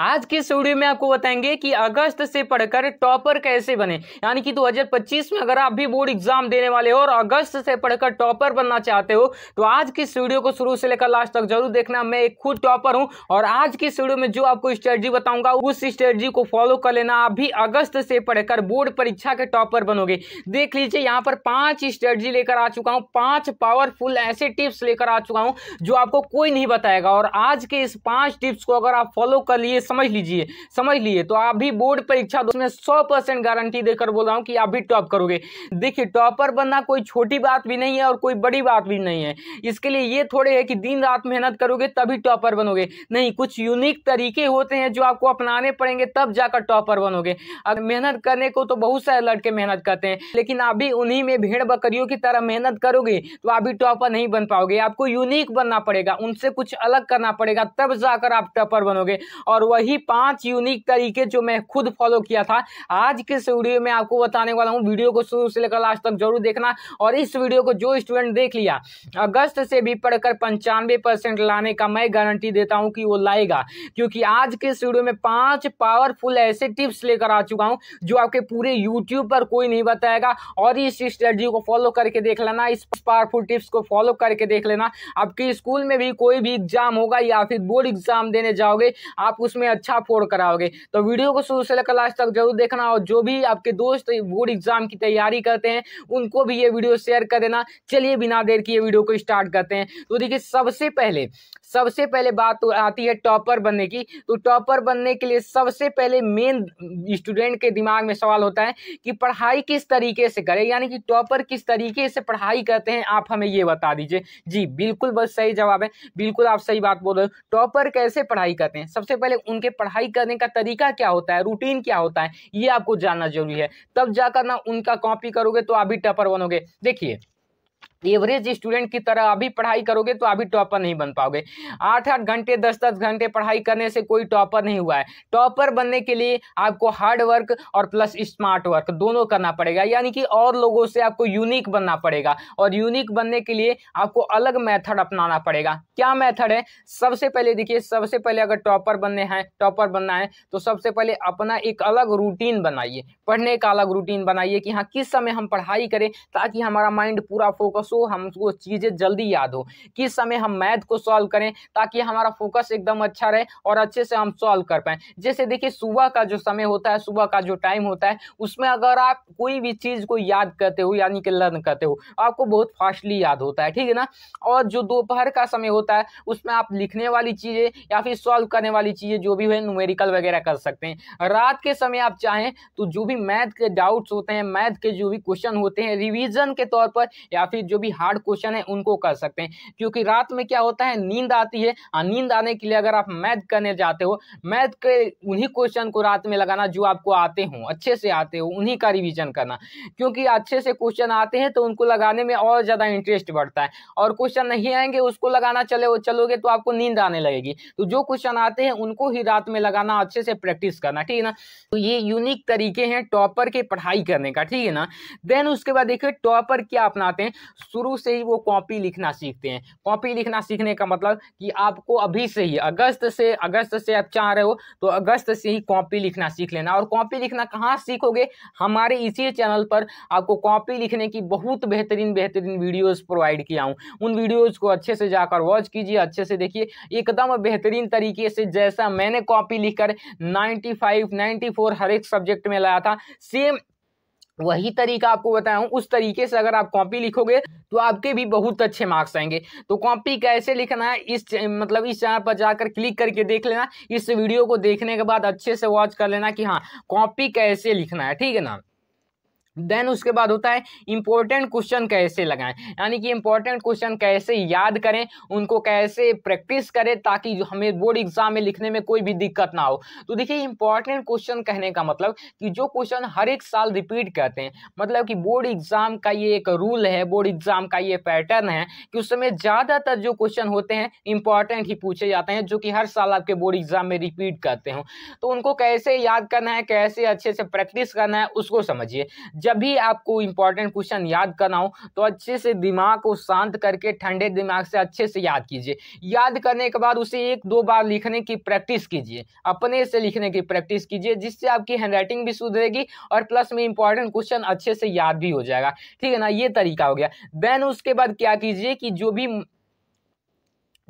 आज के स्टूडियो में आपको बताएंगे कि अगस्त से पढ़कर टॉपर कैसे बने यानी कि 2025 में अगर आप भी बोर्ड एग्जाम देने वाले हो और अगस्त से पढ़कर टॉपर बनना चाहते हो तो आज की स्टूडियो को शुरू से लेकर लास्ट तक जरूर देखना मैं एक खुद टॉपर हूं और आज की स्टूडियो में जो आपको स्ट्रेटजी बताऊंगा उस स्ट्रेटजी को फॉलो कर लेना आप भी अगस्त से पढ़कर बोर्ड परीक्षा के टॉपर बनोगे देख लीजिए यहाँ पर पांच स्ट्रेटजी लेकर आ चुका हूँ पांच पावरफुल ऐसे टिप्स लेकर आ चुका हूँ जो आपको कोई नहीं बताएगा और आज के इस पांच टिप्स को अगर आप फॉलो कर लिए समझ लीजिए समझ लिए तो आप भी बोर्ड परीक्षा दोस्तों सौ परसेंट गारंटी देकर बोल रहा हूँ कि आप भी टॉप करोगे देखिए टॉपर बनना कोई छोटी बात भी नहीं है और कोई बड़ी बात भी नहीं है इसके लिए ये थोड़े है कि दिन रात मेहनत करोगे तभी टॉपर बनोगे नहीं कुछ यूनिक तरीके होते हैं जो आपको अपनाने पड़ेंगे तब जाकर टॉपर बनोगे अगर मेहनत करने को तो बहुत सारे लड़के मेहनत करते हैं लेकिन आप भी उन्हीं में भेड़ बकरियों की तरह मेहनत करोगे तो आप भी टॉपर नहीं बन पाओगे आपको यूनिक बनना पड़ेगा उनसे कुछ अलग करना पड़ेगा तब जाकर आप टॉपर बनोगे और वही पांच यूनिक तरीके जो मैं खुद फॉलो किया था आज के इस वीडियो में आपको बताने वाला हूँ वीडियो को शुरू से लेकर लास्ट तक जरूर देखना और इस वीडियो को जो स्टूडेंट देख लिया अगस्त से भी पढ़कर पंचानवे परसेंट लाने का मैं गारंटी देता हूँ कि वो लाएगा क्योंकि आज के इस वीडियो में पाँच पावरफुल ऐसे टिप्स लेकर आ चुका हूँ जो आपके पूरे यूट्यूब पर कोई नहीं बताएगा और इस स्ट्रेटी को फॉलो करके देख लेना इस पावरफुल टिप्स को फॉलो करके देख लेना आपके स्कूल में भी कोई भी एग्जाम होगा या फिर बोर्ड एग्जाम देने जाओगे आप उसमें में अच्छा फोड़ कराओगे तो वीडियो को शुरू से लेकर लास्ट तक जरूर देखना और जो भी आपके दोस्त बोर्ड एग्जाम की तैयारी करते हैं उनको भी ये वीडियो शेयर कर देना चलिए बिना देर की ये वीडियो को स्टार्ट करते हैं तो देखिए सबसे पहले सबसे पहले बात तो आती है टॉपर बनने की तो टॉपर बनने के लिए सबसे पहले मेन स्टूडेंट के दिमाग में सवाल होता है कि पढ़ाई किस तरीके से करें यानी कि टॉपर किस तरीके से पढ़ाई करते हैं आप हमें ये बता दीजिए जी बिल्कुल बस सही जवाब है बिल्कुल आप सही बात बोल रहे हो टॉपर कैसे पढ़ाई करते हैं सबसे पहले उनके पढ़ाई करने का तरीका क्या होता है रूटीन क्या होता है ये आपको जानना जरूरी है तब जाकर ना उनका कॉपी करोगे तो आप भी टपर बनोगे देखिए एवरेज स्टूडेंट की तरह अभी पढ़ाई करोगे तो अभी टॉपर नहीं बन पाओगे आठ आठ घंटे दस दस घंटे पढ़ाई करने से कोई टॉपर नहीं हुआ है टॉपर बनने के लिए आपको हार्ड वर्क और प्लस स्मार्ट वर्क दोनों करना पड़ेगा यानी कि और लोगों से आपको यूनिक बनना पड़ेगा और यूनिक बनने के लिए आपको अलग मैथड अपनाना पड़ेगा क्या मैथड है सबसे पहले देखिए सबसे पहले अगर टॉपर बनने हैं टॉपर बनना है तो सबसे पहले अपना एक अलग रूटीन बनाइए पढ़ने का अलग रूटीन बनाइए कि हाँ किस समय हम पढ़ाई करें ताकि हमारा माइंड पूरा फोकस हो हमको चीज़ें जल्दी याद हो किस समय हम मैथ को सॉल्व करें ताकि हमारा फोकस एकदम अच्छा रहे और अच्छे से हम सॉल्व कर पाएँ जैसे देखिए सुबह का जो समय होता है सुबह का जो टाइम होता है उसमें अगर आप कोई भी चीज़ को याद करते हो यानी कि लर्न करते हो आपको बहुत फास्टली याद होता है ठीक है ना और जो दोपहर का समय होता है उसमें आप लिखने वाली चीज़ें या फिर सॉल्व करने वाली चीज़ें जो भी है न्यूमेरिकल वगैरह कर सकते हैं रात के समय आप चाहें तो जो भी मैथ के डाउट्स होते हैं मैथ के जो भी क्वेश्चन होते हैं रिविजन के तौर पर या फिर जो भी हार्ड क्वेश्चन है उनको कर सकते हैं क्योंकि रात में क्या होता है नींद आती है नींद आने के लिए अगर आप मैथ करने जाते हो मैथ के उन्हीं क्वेश्चन को रात में लगाना जो आपको आते हो अच्छे से आते हो उन्हीं का रिविजन करना क्योंकि अच्छे से क्वेश्चन आते हैं तो उनको लगाने में और ज़्यादा इंटरेस्ट बढ़ता है और क्वेश्चन नहीं आएंगे उसको लगाना चले चलोगे तो आपको नींद आने लगेगी तो जो क्वेश्चन आते हैं उनको ही रात में लगाना अच्छे से प्रैक्टिस करना ठीक है ना तो ये यूनिक तरीके हैं टॉपर के पढ़ाई करने का ठीक है ना देन उसके बाद देखिए टॉपर क्या अपनाते हैं शुरू से ही वो कॉपी लिखना सीखते हैं कॉपी लिखना सीखने का मतलब कि आपको अभी से ही अगस्त से अगस्त से आप चाह रहे हो तो अगस्त से ही कॉपी लिखना सीख लेना और कॉपी लिखना कहाँ सीखोगे हमारे इसी चैनल पर आपको कॉपी लिखने की बहुत बेहतरीन बेहतरीन वीडियोस प्रोवाइड किया हूँ उन वीडियोज़ को अच्छे से जाकर वॉच कीजिए अच्छे से देखिए एकदम बेहतरीन तरीके से जैसा मैंने कॉपी लिखकर नाइन्टी फोर हर एक सब्जेक्ट में लाया था सेम वही तरीका आपको बताया हूँ उस तरीके से अगर आप कॉपी लिखोगे तो आपके भी बहुत अच्छे मार्क्स आएंगे तो कॉपी कैसे लिखना है इस मतलब इस चैनल पर जाकर क्लिक करके देख लेना इस वीडियो को देखने के बाद अच्छे से वॉच कर लेना कि हाँ कॉपी कैसे लिखना है ठीक है ना देन उसके बाद होता है इंपॉर्टेंट क्वेश्चन कैसे लगाएं यानी कि इंपॉर्टेंट क्वेश्चन कैसे याद करें उनको कैसे प्रैक्टिस करें ताकि हमें बोर्ड एग्जाम में लिखने में कोई भी दिक्कत ना हो तो देखिए इंपॉर्टेंट क्वेश्चन कहने का मतलब कि जो क्वेश्चन हर एक साल रिपीट करते हैं मतलब कि बोर्ड एग्जाम का ये एक रूल है बोर्ड एग्जाम का ये पैटर्न है कि उस समय ज़्यादातर जो क्वेश्चन होते हैं इंपॉर्टेंट ही पूछे जाते हैं जो कि हर साल आपके बोर्ड एग्जाम में रिपीट करते हो तो उनको कैसे याद करना है कैसे अच्छे से प्रैक्टिस करना है उसको समझिए जब भी आपको इंपॉर्टेंट क्वेश्चन याद करना हो तो अच्छे से दिमाग को शांत करके ठंडे दिमाग से अच्छे से याद कीजिए याद करने के बाद उसे एक दो बार लिखने की प्रैक्टिस कीजिए अपने से लिखने की प्रैक्टिस कीजिए जिससे आपकी हैंडराइटिंग भी सुधरेगी और प्लस में इंपॉर्टेंट क्वेश्चन अच्छे से याद भी हो जाएगा ठीक है ना ये तरीका हो गया देन उसके बाद क्या कीजिए कि जो भी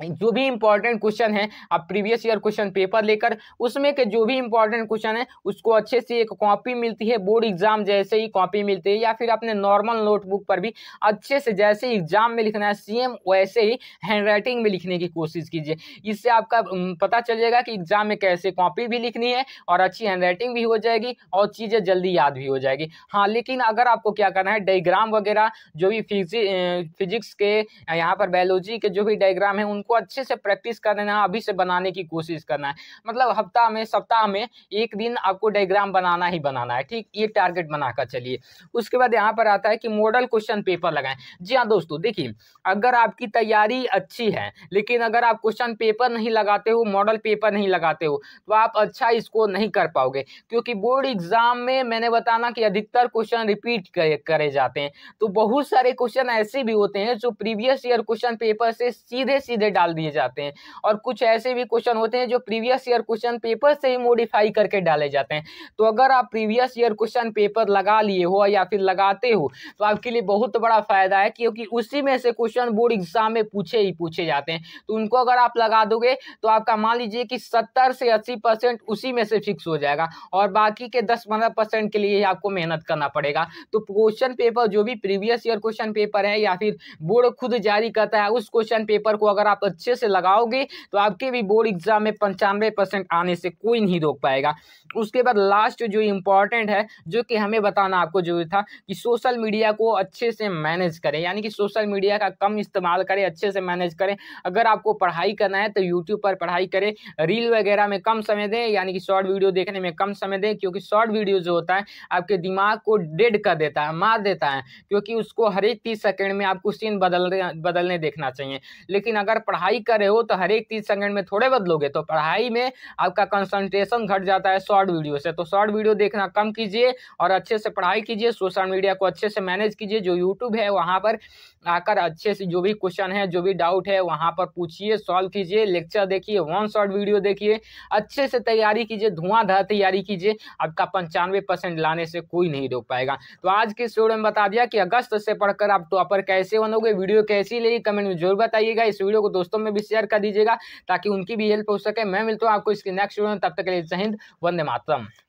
जो भी इंपॉर्टेंट क्वेश्चन है आप प्रीवियस ईयर क्वेश्चन पेपर लेकर उसमें के जो भी इंपॉर्टेंट क्वेश्चन है उसको अच्छे से एक कॉपी मिलती है बोर्ड एग्जाम जैसे ही कॉपी मिलती है या फिर अपने नॉर्मल नोटबुक पर भी अच्छे से जैसे एग्जाम में लिखना है सेम वैसे ही हैंड राइटिंग में लिखने की कोशिश कीजिए इससे आपका पता चल जाएगा कि एग्जाम में कैसे कॉपी भी लिखनी है और अच्छी हैंड राइटिंग भी हो जाएगी और चीज़ें जल्दी याद भी हो जाएगी हाँ लेकिन अगर आपको क्या करना है डाइग्राम वगैरह जो भी फिजिक्स के यहाँ पर बायोलॉजी के जो भी डाइग्राम है उन उनको अच्छे से प्रैक्टिस कर लेना अभी से बनाने की कोशिश करना है मतलब हफ्ता में सप्ताह में एक दिन आपको डायग्राम बनाना ही बनाना है ठीक ये टारगेट बनाकर चलिए उसके बाद यहाँ पर आता है कि मॉडल क्वेश्चन पेपर लगाएं जी हाँ दोस्तों देखिए अगर आपकी तैयारी अच्छी है लेकिन अगर आप क्वेश्चन पेपर नहीं लगाते हो मॉडल पेपर नहीं लगाते हो तो आप अच्छा इसको नहीं कर पाओगे क्योंकि बोर्ड एग्जाम में मैंने बताना कि अधिकतर क्वेश्चन रिपीट करे जाते हैं तो बहुत सारे क्वेश्चन ऐसे भी होते हैं जो प्रीवियस ईयर क्वेश्चन पेपर से सीधे सीधे डाल दिए जाते हैं और कुछ ऐसे भी क्वेश्चन होते हैं जो प्रीवियस ईयर क्वेश्चन पेपर से ही मॉडिफाई करके डाले जाते हैं तो अगर आप प्रीवियस ईयर क्वेश्चन पेपर लगा लिए हो या फिर लगाते हो तो आपके लिए बहुत बड़ा फायदा है क्योंकि उसी में से क्वेश्चन बोर्ड एग्जाम में पूछे ही पूछे जाते हैं तो उनको अगर आप लगा दोगे तो आपका मान लीजिए कि सत्तर से अस्सी परसेंट उसी में से फिक्स हो जाएगा और बाकी के दस पंद्रह परसेंट के लिए आपको मेहनत करना पड़ेगा तो क्वेश्चन पेपर जो भी प्रीवियस ईयर क्वेश्चन पेपर है या फिर बोर्ड खुद जारी करता है उस क्वेश्चन पेपर को अगर आप अच्छे से लगाओगे तो आपके भी बोर्ड एग्जाम में पंचानवे परसेंट आने से कोई नहीं रोक पाएगा उसके बाद लास्ट जो इम्पॉर्टेंट है जो कि हमें बताना आपको जरूरी था कि सोशल मीडिया को अच्छे से मैनेज करें यानी कि सोशल मीडिया का कम इस्तेमाल करें अच्छे से मैनेज करें अगर आपको पढ़ाई करना है तो यूट्यूब पर पढ़ाई करें रील वगैरह में कम समय दें यानी कि शॉर्ट वीडियो देखने में कम समय दें क्योंकि शॉर्ट वीडियो जो होता है आपके दिमाग को डेड कर देता है मार देता है क्योंकि उसको हर एक तीस सेकेंड में आपको सीन बदल बदलने देखना चाहिए लेकिन अगर पढ़ाई कर रहे हो तो हर एक तीस सेकंड में थोड़े बदलोगे तो पढ़ाई में आपका कंसंट्रेशन घट जाता है शॉर्ट वीडियो से तो शॉर्ट वीडियो देखना कम कीजिए और अच्छे से पढ़ाई कीजिए सोशल मीडिया को अच्छे से मैनेज कीजिए जो यूट्यूब है वहाँ पर आकर अच्छे से जो भी क्वेश्चन है जो भी डाउट है वहाँ पर पूछिए सॉल्व कीजिए लेक्चर देखिए वन शॉर्ट वीडियो देखिए अच्छे से तैयारी कीजिए धुआंधार तैयारी कीजिए आपका पंचानवे परसेंट लाने से कोई नहीं रोक पाएगा तो आज के इस वीडियो में बता दिया कि अगस्त से पढ़कर आप टॉपर कैसे बनोगे वीडियो कैसी लेगी कमेंट में जरूर बताइएगा इस वीडियो को दोस्तों दोस्तों में भी शेयर कर दीजिएगा ताकि उनकी भी हेल्प हो सके मैं मिलता हूँ आपको इसके नेक्स्ट वीडियो में तब तक के लिए जय हिंद वंदे मातरम